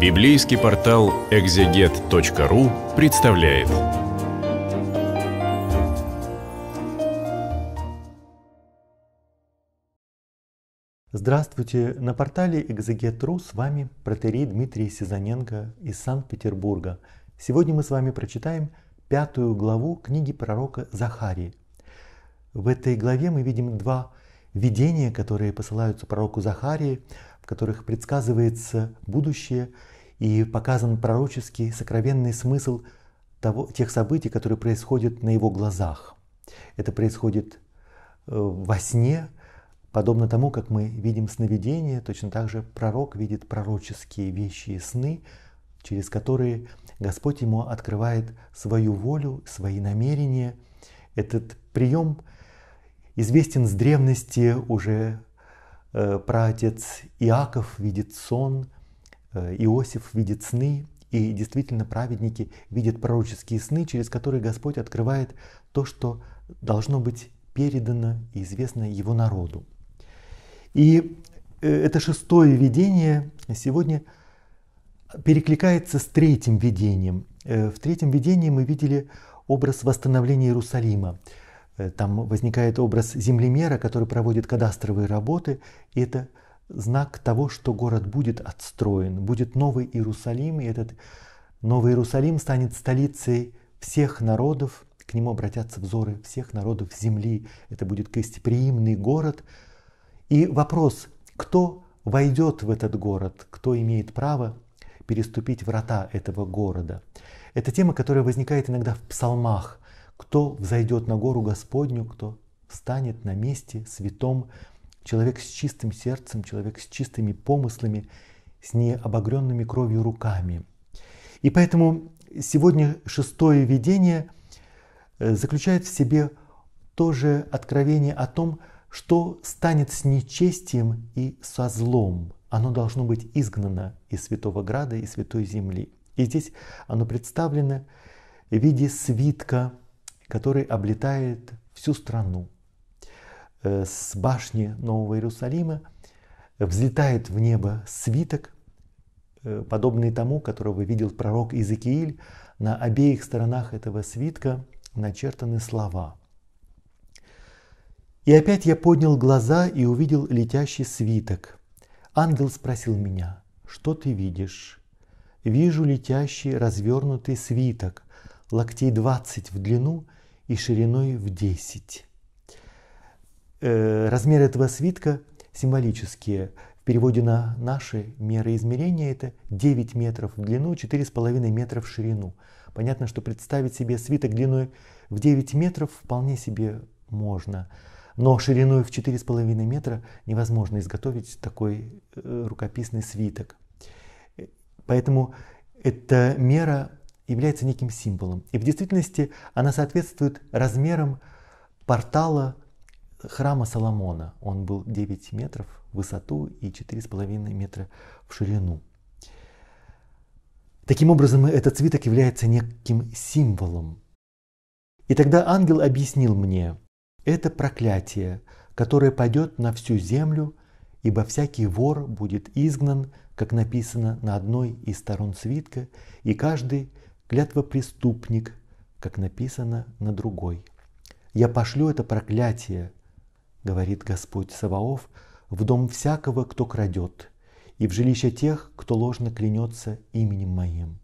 Библейский портал экзегет.ру представляет. Здравствуйте! На портале экзегет.ру с вами протерей Дмитрий Сизаненко из Санкт-Петербурга. Сегодня мы с вами прочитаем пятую главу книги пророка Захарии. В этой главе мы видим два видения, которые посылаются пророку Захарии – которых предсказывается будущее и показан пророческий сокровенный смысл того, тех событий, которые происходят на его глазах. Это происходит э, во сне, подобно тому, как мы видим сновидение, точно так же пророк видит пророческие вещи и сны, через которые Господь ему открывает свою волю, свои намерения. Этот прием известен с древности уже Э, праотец Иаков видит сон, э, Иосиф видит сны, и действительно праведники видят пророческие сны, через которые Господь открывает то, что должно быть передано и известно его народу. И э, это шестое видение сегодня перекликается с третьим видением. В третьем видении мы видели образ восстановления Иерусалима. Э, там возникает образ землемера, который проводит кадастровые работы, и это знак того, что город будет отстроен, будет новый Иерусалим, и этот новый Иерусалим станет столицей всех народов, к нему обратятся взоры всех народов земли, это будет гостеприимный город. И вопрос, кто войдет в этот город, кто имеет право переступить врата этого города. Это тема, которая возникает иногда в псалмах – кто взойдет на гору Господню, кто встанет на месте святом, человек с чистым сердцем, человек с чистыми помыслами, с необогренными кровью руками. И поэтому сегодня шестое видение э, заключает в себе тоже откровение о том, что станет с нечестием и со злом. Оно должно быть изгнано из Святого Града и Святой Земли. И здесь оно представлено в виде свитка, который облетает всю страну. Э, с башни Нового Иерусалима взлетает в небо свиток, э, подобный тому, которого видел пророк Иезекииль. На обеих сторонах этого свитка начертаны слова. И опять я поднял глаза и увидел летящий свиток. Ангел спросил меня, что ты видишь? Вижу летящий развернутый свиток, локтей двадцать в длину – и шириной в 10. Э, размер этого свитка символические. В переводе на наши меры измерения это 9 метров в длину, 4,5 метра в ширину. Понятно, что представить себе свиток длиной в 9 метров вполне себе можно. Но шириной в 4,5 метра невозможно изготовить такой э, рукописный свиток. Э, поэтому эта мера является неким символом. И в действительности она соответствует размерам портала храма Соломона. Он был 9 метров в высоту и 4,5 метра в ширину. Таким образом, этот цветок является неким символом. И тогда ангел объяснил мне, это проклятие, которое пойдет на всю землю, ибо всякий вор будет изгнан, как написано на одной из сторон свитка, и каждый, клятва преступник, как написано на другой. Я пошлю это проклятие, говорит Господь Саваоф, в дом всякого, кто крадет, и в жилище тех, кто ложно клянется именем моим.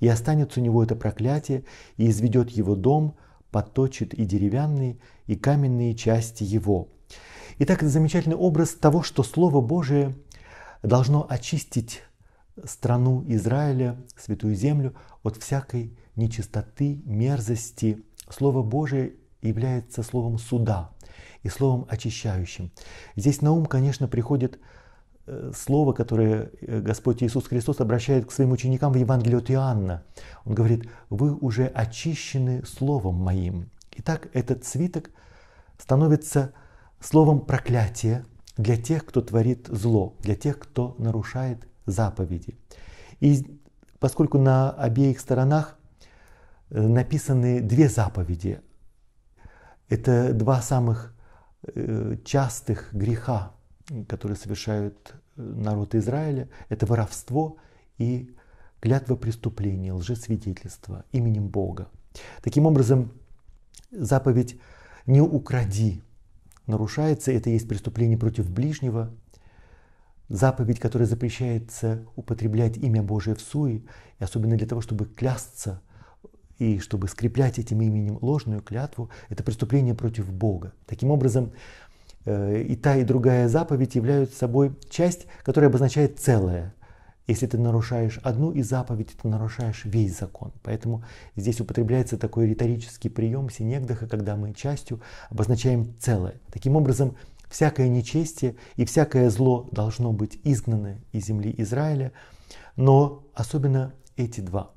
И останется у него это проклятие, и изведет его дом, подточит и деревянные, и каменные части его. Итак, это замечательный образ того, что Слово Божие должно очистить страну Израиля, святую землю, от всякой нечистоты, мерзости. Слово Божие является словом суда и словом очищающим. Здесь на ум, конечно, приходит э, слово, которое э, Господь Иисус Христос обращает к своим ученикам в Евангелии от Иоанна. Он говорит, вы уже очищены словом моим. Итак, этот свиток становится словом проклятия для тех, кто творит зло, для тех, кто нарушает заповеди. И поскольку на обеих сторонах э, написаны две заповеди, это два самых э, частых греха, которые совершают э, народ Израиля, это воровство и клятва преступления, лжесвидетельство именем Бога. Таким образом, заповедь «не укради» нарушается, это есть преступление против ближнего, заповедь, которая запрещается употреблять имя Божие в суе, и особенно для того, чтобы клясться и чтобы скреплять этим именем ложную клятву, это преступление против Бога. Таким образом, э, и та, и другая заповедь являются собой часть, которая обозначает целое. Если ты нарушаешь одну из заповедей, ты нарушаешь весь закон. Поэтому здесь употребляется такой риторический прием синегдаха, когда мы частью обозначаем целое. Таким образом, Всякое нечестие и всякое зло должно быть изгнано из земли Израиля, но особенно эти два.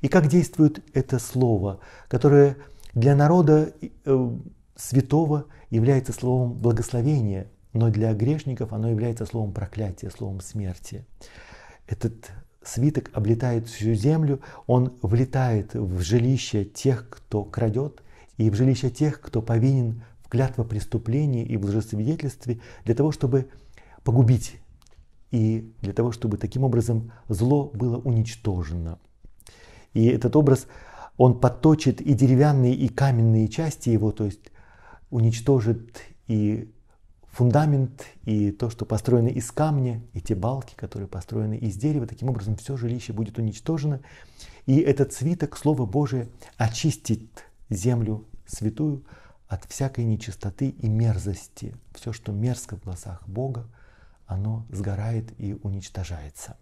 И как действует это слово, которое для народа э, святого является словом благословения, но для грешников оно является словом проклятия, словом смерти. Этот свиток облетает всю землю, он влетает в жилище тех, кто крадет, и в жилище тех, кто повинен в клятва преступлении и в лжесвидетельстве для того, чтобы погубить и для того, чтобы таким образом зло было уничтожено. И этот образ, он подточит и деревянные, и каменные части его, то есть уничтожит и фундамент, и то, что построено из камня, и те балки, которые построены из дерева. Таким образом, все жилище будет уничтожено. И этот свиток, Слово Божие, очистит землю святую, от всякой нечистоты и мерзости. Все, что мерзко в глазах Бога, оно сгорает и уничтожается.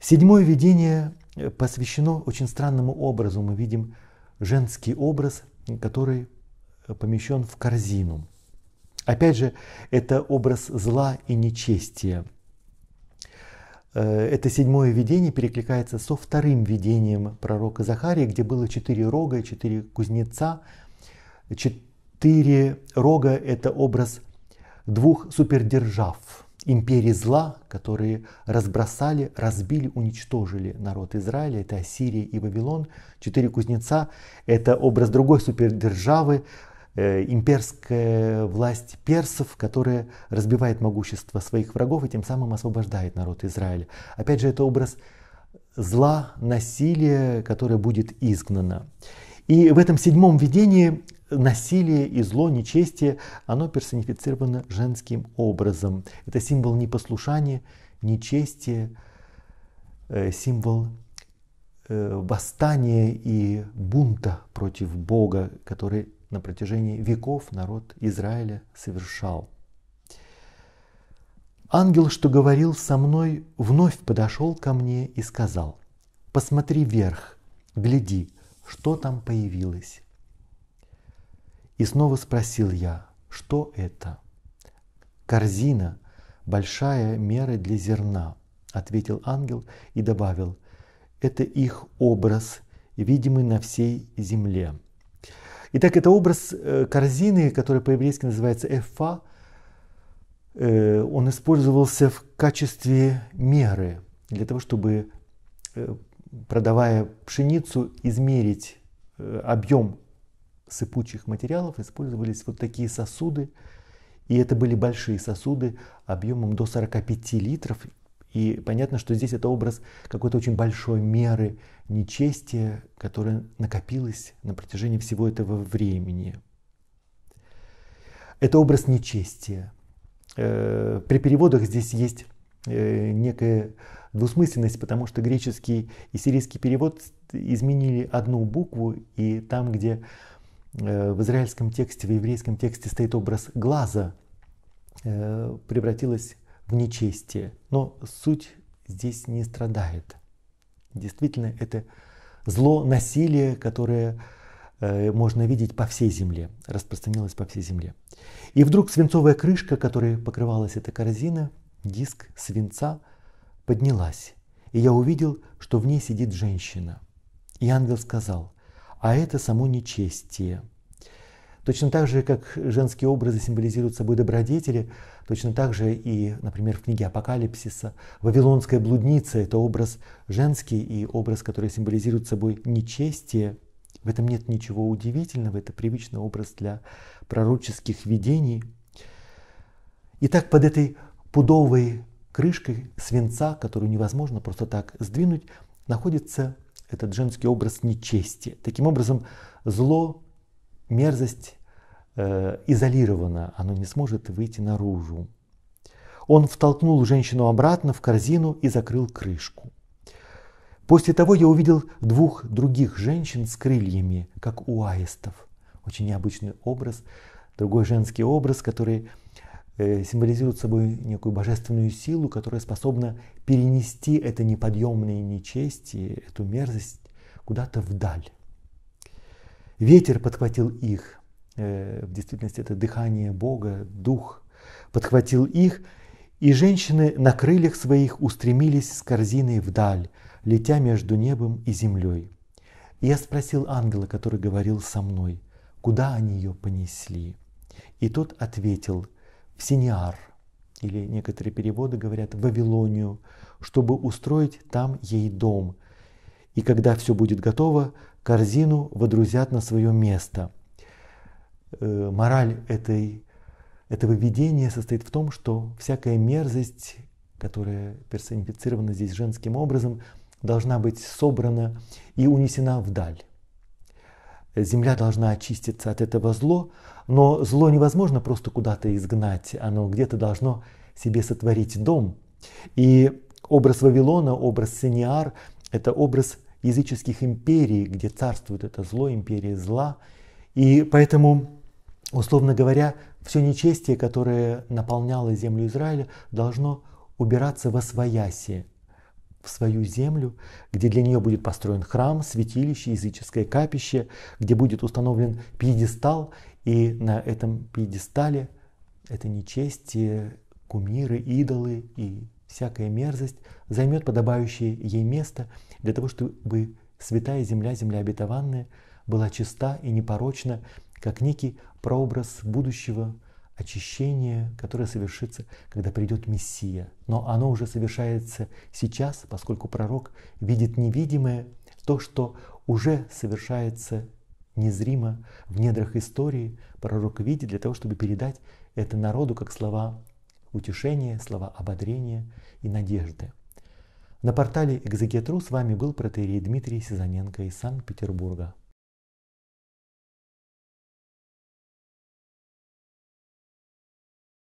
Седьмое видение э, посвящено очень странному образу. Мы видим женский образ, который э, помещен в корзину. Опять же, это образ зла и нечестия. Э, это седьмое видение перекликается со вторым видением пророка Захарии, где было четыре рога и четыре кузнеца, Четыре рога – это образ двух супердержав, империи зла, которые разбросали, разбили, уничтожили народ Израиля. Это Ассирия и Вавилон. Четыре кузнеца – это образ другой супердержавы, э, имперская власть персов, которая разбивает могущество своих врагов и тем самым освобождает народ Израиля. Опять же, это образ зла, насилия, которое будет изгнано. И в этом седьмом видении насилие и зло, нечестие, оно персонифицировано женским образом. Это символ непослушания, нечестия, э, символ э, восстания и бунта против Бога, который на протяжении веков народ Израиля совершал. Ангел, что говорил со мной, вновь подошел ко мне и сказал, «Посмотри вверх, гляди, что там появилось». И снова спросил я, что это? Корзина, большая мера для зерна, ответил ангел и добавил, это их образ, видимый на всей земле. Итак, это образ э, корзины, который по-еврейски называется эфа, э, он использовался в качестве меры для того, чтобы, э, продавая пшеницу, измерить объем сыпучих материалов использовались вот такие сосуды. И это были большие сосуды объемом до 45 литров. И понятно, что здесь это образ какой-то очень большой меры нечестия, которая накопилась на протяжении всего этого времени. Это образ нечестия. Э, при переводах здесь есть э, некая двусмысленность, потому что греческий и сирийский перевод изменили одну букву, и там, где Э, в израильском тексте, в еврейском тексте стоит образ глаза, э, превратилось в нечестие. Но суть здесь не страдает. Действительно, это зло, насилие, которое э, можно видеть по всей земле, распространилось по всей земле. И вдруг свинцовая крышка, которой покрывалась эта корзина, диск свинца, поднялась. И я увидел, что в ней сидит женщина. И ангел сказал, а это само нечестие. Точно так же, как женские образы символизируют собой добродетели, точно так же и, например, в книге Апокалипсиса «Вавилонская блудница» — это образ женский и образ, который символизирует собой нечестие. В этом нет ничего удивительного, это привычный образ для пророческих видений. Итак, под этой пудовой крышкой свинца, которую невозможно просто так сдвинуть, находится этот женский образ нечести. Таким образом, зло, мерзость э, изолировано, оно не сможет выйти наружу. Он втолкнул женщину обратно в корзину и закрыл крышку. После того я увидел двух других женщин с крыльями, как у аистов. Очень необычный образ, другой женский образ, который Э, символизирует собой некую божественную силу, которая способна перенести это неподъемное нечестие, эту мерзость куда-то вдаль. Ветер подхватил их, э, в действительности это дыхание Бога, дух подхватил их, и женщины на крыльях своих устремились с корзиной вдаль, летя между небом и землей. И я спросил ангела, который говорил со мной, куда они ее понесли. И тот ответил, в Синиар, или некоторые переводы говорят в Вавилонию, чтобы устроить там ей дом. И когда все будет готово, корзину водрузят на свое место. Э, мораль этой, этого видения состоит в том, что всякая мерзость, которая персонифицирована здесь женским образом, должна быть собрана и унесена вдаль земля должна очиститься от этого зло, но зло невозможно просто куда-то изгнать, оно где-то должно себе сотворить дом. И образ Вавилона, образ Синиар — это образ языческих империй, где царствует это зло, империя зла. И поэтому, условно говоря, все нечестие, которое наполняло землю Израиля, должно убираться во свояси, в свою землю, где для нее будет построен храм, святилище, языческое капище, где будет установлен пьедестал, и на этом пьедестале это нечестие, кумиры, идолы и всякая мерзость займет подобающее ей место для того, чтобы святая земля, земля обетованная, была чиста и непорочна, как некий прообраз будущего очищение, которое совершится, когда придет Мессия. Но оно уже совершается сейчас, поскольку пророк видит невидимое, то, что уже совершается незримо в недрах истории, пророк видит для того, чтобы передать это народу как слова утешения, слова ободрения и надежды. На портале «Экзегетру» с вами был протеерей Дмитрий Сизаненко из Санкт-Петербурга.